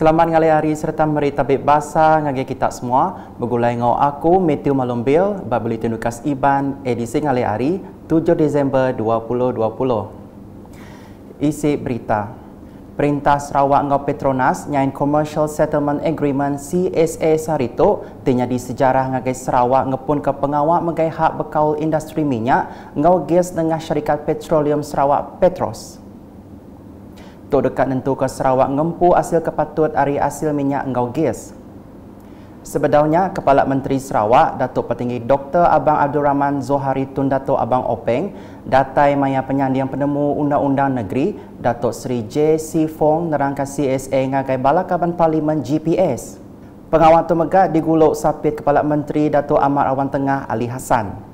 Selamat ngali hari serta merita bebasa ngagi kita semua. Begulai ngau aku Matthew Malumbil Babli bulletin Iban edisi ngali hari 7 Disember 2020. Isi berita. Perintah Sarawak ngau Petronas nyain Commercial Settlement Agreement CSA Sarito tinya di sejarah ngagi Sarawak ngepun ke pengawak mengai hak bekaul industri minyak ngau gas dengan syarikat petroleum Sarawak Petros. Tu dekat nentu ke Sarawak ngempu hasil kepatut hari hasil minyak engau gas. Sebedaunya, Kepala Menteri Sarawak, Datuk Petinggi Dr. Abang Abdul Rahman Zohari Tun Dato' Abang Openg, datai maya penyandiang penemu Undang-Undang Negeri, Datuk Seri J. C. Fong nerangka CSA ngagai balakaban Parlimen GPS. Pengawal tu megat diguluk sapit Kepala Menteri Datuk Ahmad Awan Tengah Ali Hassan.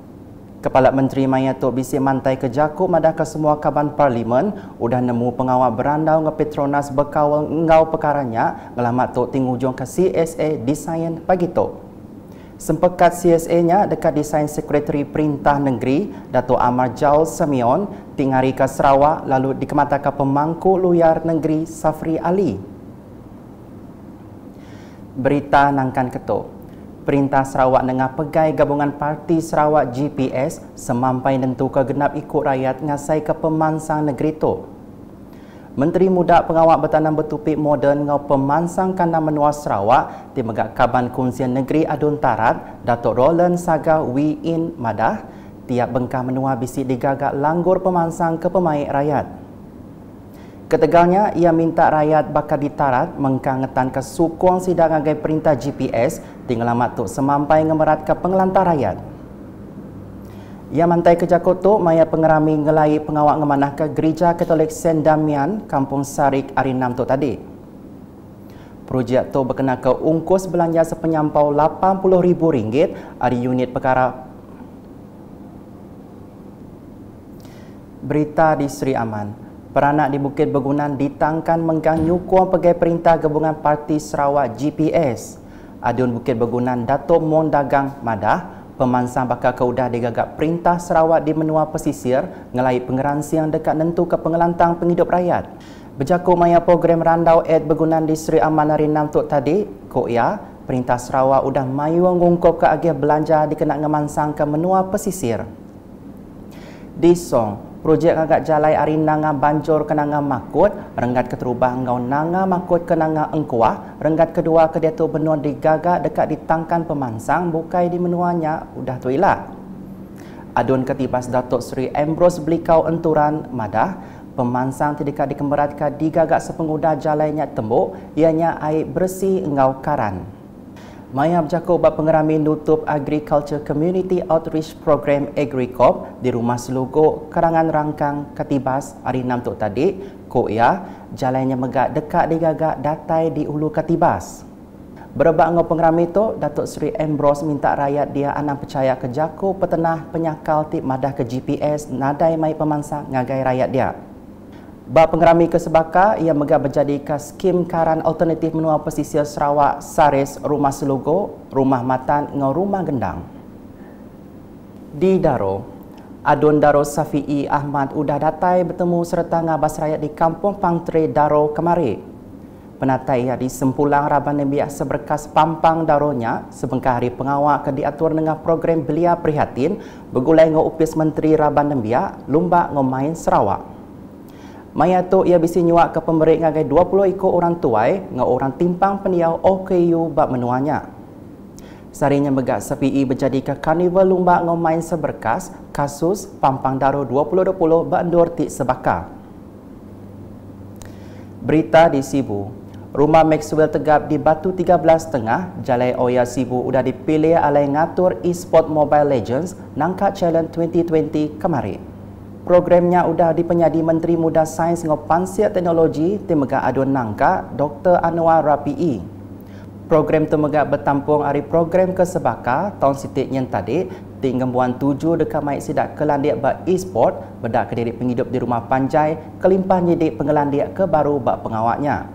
Kepala Menteri Maya Tok Bisik Mantai ke Jakob ke semua kaban parlimen udah nemu pengawal berandau nge Petronas bekawal ngau pekaranya ngelamat Tok ting ujung ke CSA Desain pagi Tok. Sempekat CSA-nya dekat Desain Sekretari Perintah Negeri, Datuk Amar Jaul Semion, tinggari ke Sarawak lalu dikematakan pemangku luar negeri Safri Ali. Berita Nangkan Ketuk. Perintah Sarawak dengan Pegai Gabungan Parti Sarawak GPS semampai nentu ke genap ikut rakyat ngasai ke pemansang negeri itu. Menteri Muda Pengawal Bertanam Bertupik Moden ngau pemansang kandang menua Sarawak di Megak Kaban Kunsian Negeri Adun Tarat, Datuk Roland Saga Wi In Madah, tiap bengkah menua bisik digagak langgur pemansang ke pemain rakyat. Ketegalnya, ia minta rakyat bakal ditarat mengkangetan kesukuan sukuang sidang agai perintah GPS tinggal amat tu semampai ngemerat ke pengelantar rakyat. Ia mantai ke Jakut tu, maya pengerami ngelai pengawak ngemanah ke gereja Katolik Sendamian, Kampung Sarik, Arinam tu tadi. Projek tu berkena ke ungkus belanja sepenyampau rm ringgit dari unit perkara. Berita di Sri Aman. Beranak di Bukit Begunan ditangkan mengganyu kuang pegawai perintah gabungan parti Sarawak GPS. Adun Bukit Begunan Datuk Mon Dagang Madah, pemansam bakal keudah digagak perintah Sarawak di menua pesisir ngelai pengeran siang dekat nentu ke pengelantang penghidup rakyat. Berjaku maya program randau Ed Begunan di Seri Aman hari 6 tuk tadi, kok ya, perintah Sarawak udah mayu ngungkup ke agih belanja dikenak ngemansang ke menua pesisir. Di Song, projek agak jalai ari nanga bancur kenanga makut rengat keterubah ngau nanga makut kenanga engkuah rengat kedua kedatu benua digagak dekat ditangkan pemansang bukai di menuanya udah tuilah adun ketibas datuk sri ambrose blikau enturan madah pemansang tidak dikemberatkan digagak sepenguda jalainya tembok ianya air bersih ngau karan Maya bercakap bab pengerami nutup Agriculture Community Outreach Program AgriCorp di rumah selugo Karangan Rangkang Ketibas hari 6 tu tadi, Kok jalannya megak dekat di gagak datai di Ulu Ketibas. Berebak dengan pengerami itu, Datuk Seri Ambrose minta rakyat dia anak percaya ke jaku petenah penyakal tip madah ke GPS nadai mai pemansa ngagai rakyat dia. Bapak Pengerami Kesebaka ia megah menjadikan skim karan alternatif menua pesisir Sarawak Saris Rumah selogo, Rumah Matan dan Rumah Gendang. Di Daro, Adun Daro Safi'i Ahmad Udah Datai bertemu serta ngabas rakyat di Kampung Pangtre Daro kemari. Penatai ia di Sempulang Raban Nebiak seberkas Pampang Daronya sebengkah hari pengawal ke diatur dengan program Belia Prihatin bergulai dengan upis Menteri Raban Nebiak Lumba Ngomain Sarawak. Maya tu ia bisi nyuak ke pemberi ngagai 20 ikut orang tuai ngagai orang timpang peniau OKU oh bak menuanya. Sarinya megak sepi menjadi ke karnival lumba ngau main seberkas kasus pampang daro 2020 bak endur ti sebaka. Berita di Sibu. Rumah Maxwell Tegap di Batu 13 Tengah, Jalai Oya Sibu sudah dipilih oleh ngatur Esport Mobile Legends Nangka Challenge 2020 kemarin programnya sudah dipenyadi Menteri Muda Sains dan Pansiat Teknologi Temegak Adun Nangka, Dr. Anwar Rapi'i. Program Temegak bertampung hari program kesebaka tahun sitik yang tadi tinggal buan tuju dekat maik sidak kelandik ba e-sport bedak kediri penghidup di rumah panjai kelimpah nyedik pengelandik ke baru ba pengawaknya.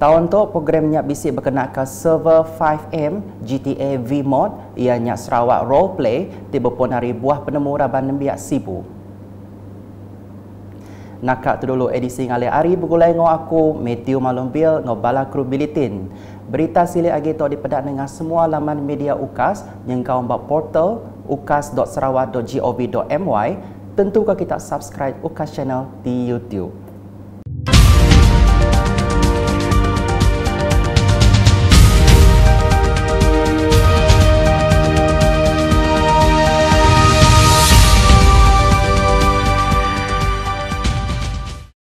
Tahun tu programnya bisik berkena ke server 5M GTA V mod ianya Sarawak role play tiba pun hari buah penemu raban nembiak sibuk nakak tu dulu edisi ngale hari bukulai ngau aku Matthew Malumbil ngau bala kru bilitin. Berita silih agi tu dipedak dengan semua laman media UKAS yang kau mbak portal ukas.sarawak.gov.my tentu kau kita subscribe UKAS channel di YouTube.